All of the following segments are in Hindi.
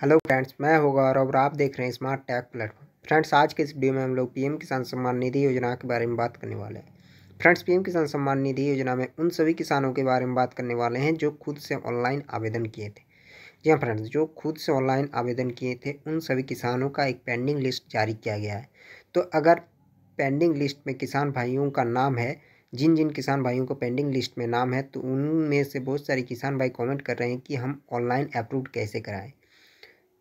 हेलो फ्रेंड्स मैं होगा और आप देख रहे हैं स्मार्ट टैग प्लेटफॉर्म फ्रेंड्स आज के इस वीडियो में हम लोग पीएम किसान सम्मान निधि योजना के बारे में बात करने वाले हैं फ्रेंड्स पीएम किसान सम्मान निधि योजना में उन सभी किसानों के बारे में बात करने वाले हैं जो खुद से ऑनलाइन आवेदन किए थे जी हाँ फ्रेंड्स जो खुद से ऑनलाइन आवेदन किए थे उन सभी किसानों का एक पेंडिंग लिस्ट जारी किया गया है तो अगर पेंडिंग लिस्ट में किसान भाइयों का नाम है जिन जिन किसान भाइयों को पेंडिंग लिस्ट में नाम है तो उनमें से बहुत सारे किसान भाई कमेंट कर रहे हैं कि हम ऑनलाइन अप्रूव कैसे कराएं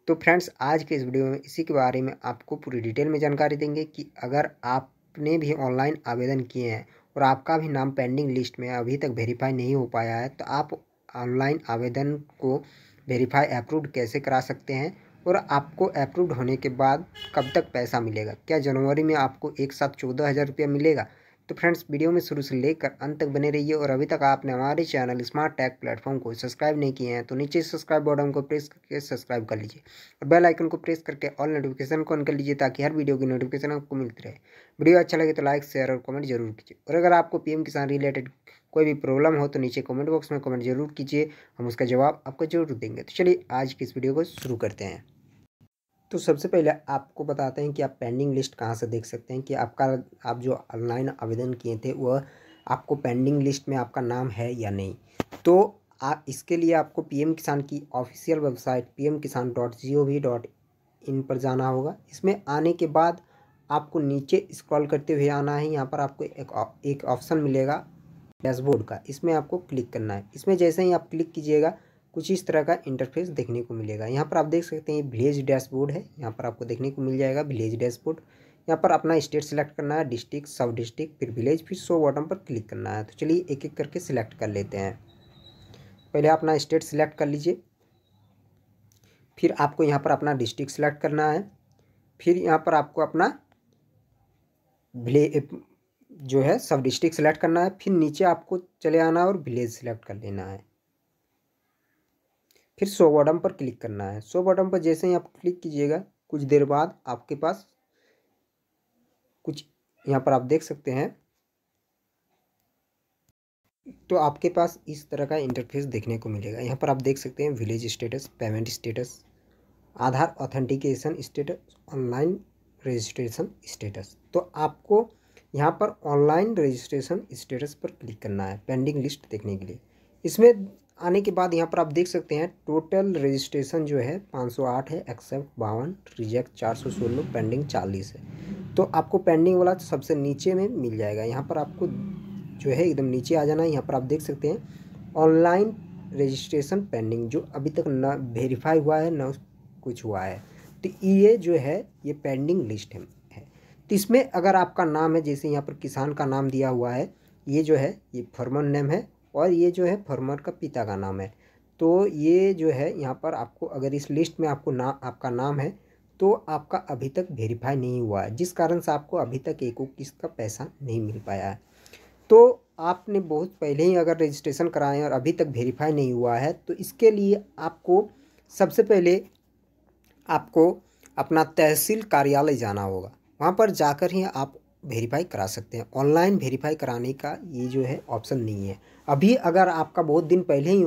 तो फ्रेंड्स आज के इस वीडियो में इसी के बारे में आपको पूरी डिटेल में जानकारी देंगे कि अगर आपने भी ऑनलाइन आवेदन किए हैं और आपका भी नाम पेंडिंग लिस्ट में अभी तक वेरीफाई नहीं हो पाया है तो आप ऑनलाइन आवेदन को वेरीफाई अप्रूव्ड कैसे करा सकते हैं और आपको अप्रूव्ड होने के बाद कब तक पैसा मिलेगा क्या जनवरी में आपको एक साथ चौदह हज़ार रुपया मिलेगा तो फ्रेंड्स वीडियो में शुरू से लेकर अंत तक बने रहिए और अभी तक आपने हमारे चैनल स्मार्ट टैग प्लेटफॉर्म को सब्सक्राइब नहीं किए हैं तो नीचे सब्सक्राइब बटन को प्रेस करके सब्सक्राइब कर लीजिए और बेल आइकन को प्रेस करके ऑल नोटिफिकेशन को ऑन कर लीजिए ताकि हर वीडियो की नोटिफिकेशन आपको मिलती रहे वीडियो अच्छा लगे तो लाइक शेयर और कमेंट जरूर कीजिए और अगर आपको पी किसान रिलेटेड कोई भी प्रॉब्लम हो तो नीचे कॉमेंट बॉक्स में कमेंट जरूर कीजिए हम उसका जवाब आपको जरूर देंगे तो चलिए आज की इस वीडियो को शुरू करते हैं तो सबसे पहले आपको बताते हैं कि आप पेंडिंग लिस्ट कहाँ से देख सकते हैं कि आपका आप जो ऑनलाइन आवेदन किए थे वह आपको पेंडिंग लिस्ट में आपका नाम है या नहीं तो आप इसके लिए आपको पीएम किसान की official website PM Kisan dot G O V dot in पर जाना होगा इसमें आने के बाद आपको नीचे स्क्रॉल करते हुए आना है यहाँ पर आपको एक एक ऑप्शन मिलेगा डैशबोर्ड का इसमें आपको क्लिक करना है इसमें जैसे ही आप क्लिक कीजिएगा कुछ इस तरह का इंटरफेस देखने को मिलेगा यहाँ पर आप देख सकते हैं विलेज डैशबोर्ड है यहाँ पर आपको देखने को मिल जाएगा विलेज डैशबोर्ड यहाँ पर अपना स्टेट सिलेक्ट करना है डिस्ट्रिक्ट सब डिस्ट्रिक्ट फिर विलेज फिर शो बॉटम पर क्लिक करना है तो चलिए एक एक करके सिलेक्ट कर लेते हैं पहले अपना स्टेट सिलेक्ट कर लीजिए फिर आपको यहाँ पर अपना डिस्ट्रिक्ट सिलेक्ट करना है फिर यहाँ पर आपको अपना जो है सब डिस्ट्रिक्ट सेलेक्ट करना है फिर नीचे आपको चले आना है और विलेज सेलेक्ट कर लेना है फिर शो बॉटम पर क्लिक करना है शो बॉटम पर जैसे ही आप क्लिक कीजिएगा कुछ देर बाद आपके पास कुछ यहाँ पर आप देख सकते हैं तो आपके पास इस तरह का इंटरफेस देखने को मिलेगा यहाँ पर आप देख सकते हैं village status payment status Aadhaar authentication status online registration status तो आपको यहाँ पर ऑनलाइन रजिस्ट्रेशन स्टेटस पर क्लिक करना है पेंडिंग लिस्ट देखने के लिए इसमें आने के बाद यहाँ पर आप देख सकते हैं टोटल रजिस्ट्रेशन जो है 508 है एक्सेप्ट बावन रिजेक्ट चार सौ सोलह पेंडिंग चालीस है तो आपको पेंडिंग वाला सबसे नीचे में मिल जाएगा यहाँ पर आपको जो है एकदम नीचे आ जाना है यहाँ पर आप देख सकते हैं ऑनलाइन रजिस्ट्रेशन पेंडिंग जो अभी तक ना वेरीफाई हुआ है ना कुछ हुआ है तो ये जो है ये पेंडिंग लिस्ट है तो इसमें अगर आपका नाम है जैसे यहाँ पर किसान का नाम दिया हुआ है ये जो है ये फॉर्मल नेम है और ये जो है फॉर्मर का पिता का नाम है तो ये जो है यहाँ पर आपको अगर इस लिस्ट में आपको ना आपका नाम है तो आपका अभी तक वेरीफाई नहीं हुआ है जिस कारण से आपको अभी तक एक किस का पैसा नहीं मिल पाया है तो आपने बहुत पहले ही अगर रजिस्ट्रेशन कराएं और अभी तक वेरीफाई नहीं हुआ है तो इसके लिए आपको सबसे पहले आपको अपना तहसील कार्यालय जाना होगा वहाँ पर जाकर ही आप वेरीफाई करा सकते हैं ऑनलाइन वेरीफाई कराने का ये जो है ऑप्शन नहीं है अभी अगर आपका बहुत दिन पहले ही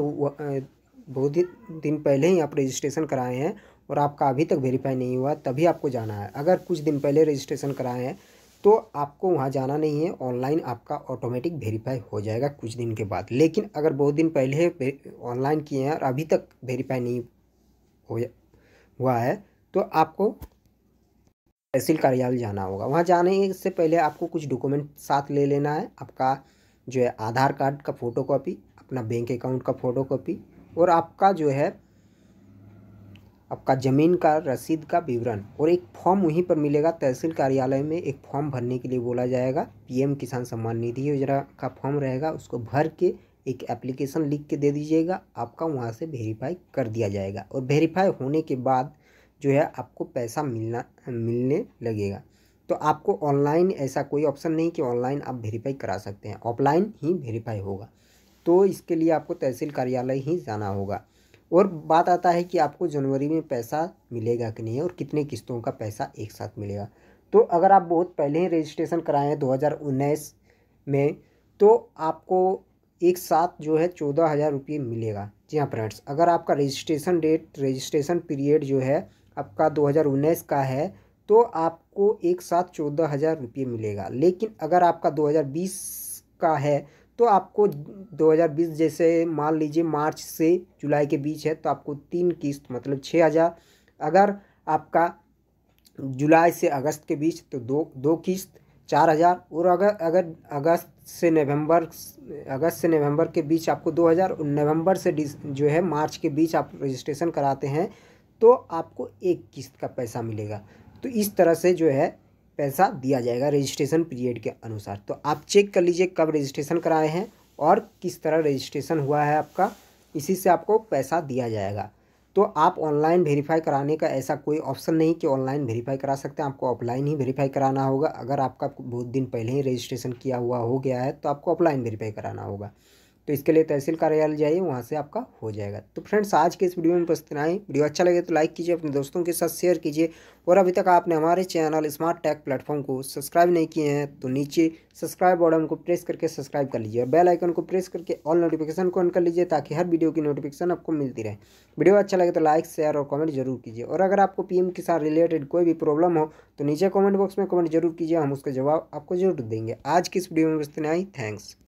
बहुत दिन पहले ही आप रजिस्ट्रेशन कराए हैं और आपका अभी तक वेरीफाई नहीं हुआ तभी आपको जाना है अगर कुछ दिन पहले रजिस्ट्रेशन कराए हैं तो आपको वहाँ जाना नहीं है ऑनलाइन आपका ऑटोमेटिक वेरीफाई हो जाएगा कुछ दिन के बाद लेकिन अगर बहुत दिन पहले ऑनलाइन किए हैं और अभी तक वेरीफाई नहीं हो हुआ है तो आपको तहसील कार्यालय जाना होगा वहाँ जाने से पहले आपको कुछ डॉक्यूमेंट साथ ले लेना है आपका जो है आधार कार्ड का फ़ोटो कापी अपना बैंक अकाउंट का फ़ोटो और आपका जो है आपका ज़मीन का रसीद का विवरण और एक फॉर्म वहीं पर मिलेगा तहसील कार्यालय में एक फॉर्म भरने के लिए बोला जाएगा पीएम किसान सम्मान निधि योजना का फॉर्म रहेगा उसको भर के एक एप्लीकेशन लिख के दे दीजिएगा आपका वहाँ से वेरीफाई कर दिया जाएगा और वेरीफाई होने के बाद जो है आपको पैसा मिलना मिलने लगेगा तो आपको ऑनलाइन ऐसा कोई ऑप्शन नहीं कि ऑनलाइन आप वेरीफाई करा सकते हैं ऑफलाइन ही वेरीफाई होगा तो इसके लिए आपको तहसील कार्यालय ही जाना होगा और बात आता है कि आपको जनवरी में पैसा मिलेगा कि नहीं और कितने किस्तों का पैसा एक साथ मिलेगा तो अगर आप बहुत पहले ही रजिस्ट्रेशन कराएँ हैं 2019 में तो आपको एक साथ जो है चौदह हज़ार रुपये मिलेगा जी हाँ फ्रेंड्स अगर आपका रजिस्ट्रेशन डेट रजिस्ट्रेशन पीरियड जो है आपका 2019 का है तो आपको एक साथ चौदह हज़ार रुपये मिलेगा लेकिन अगर आपका 2020 का है तो आपको 2020 जैसे मान लीजिए मार्च से जुलाई के बीच है तो आपको तीन किस्त मतलब छः हज़ार अगर आपका जुलाई से अगस्त के बीच तो दो दो किस्त चार हज़ार और अगर अगर अगस्त से नवंबर अगस्त से नवंबर के बीच आपको दो हज़ार और से जो है मार्च के बीच आप रजिस्ट्रेशन कराते हैं तो आपको एक किस्त का पैसा मिलेगा तो इस तरह से जो है पैसा दिया जाएगा रजिस्ट्रेशन पीरियड के अनुसार तो आप चेक कर लीजिए कब रजिस्ट्रेशन कराए हैं और किस तरह रजिस्ट्रेशन हुआ है आपका इसी से आपको पैसा दिया जाएगा तो आप ऑनलाइन वेरीफाई कराने का ऐसा कोई ऑप्शन नहीं कि ऑनलाइन वेरीफाई करा सकते हैं आपको ऑफलाइन ही वेरीफाई कराना होगा अगर आपका बहुत दिन पहले ही रजिस्ट्रेशन किया हुआ हो गया है तो आपको ऑफलाइन वेरीफाई कराना होगा तो इसके लिए तहसील कार्यालय जाइए वहाँ से आपका हो जाएगा तो फ्रेंड्स आज के इस वीडियो में बस आए वीडियो अच्छा लगे तो लाइक कीजिए अपने दोस्तों के साथ शेयर कीजिए और अभी तक आपने हमारे चैनल स्मार्ट टैक प्लेटफॉर्म को सब्सक्राइब नहीं किए हैं तो नीचे सब्सक्राइब बटन को प्रेस करके सब्सक्राइब कर लीजिए और बेल आइकन को प्रेस करके ऑल नोटिफिकेशन को ऑन कर लीजिए ताकि हर वीडियो की नोटिफिकेशन आपको मिलती रहे वीडियो अच्छा लगे तो लाइक शेयर और कमेंट जरूर कीजिए और अगर आपको पी के साथ रिलेटेड कोई भी प्रॉब्लम हो तो नीचे कॉमेंट बॉक्स में कमेंट जरूर कीजिए हम उसका जवाब आपको जरूर देंगे आज की इस वीडियो में बस आई थैंक्स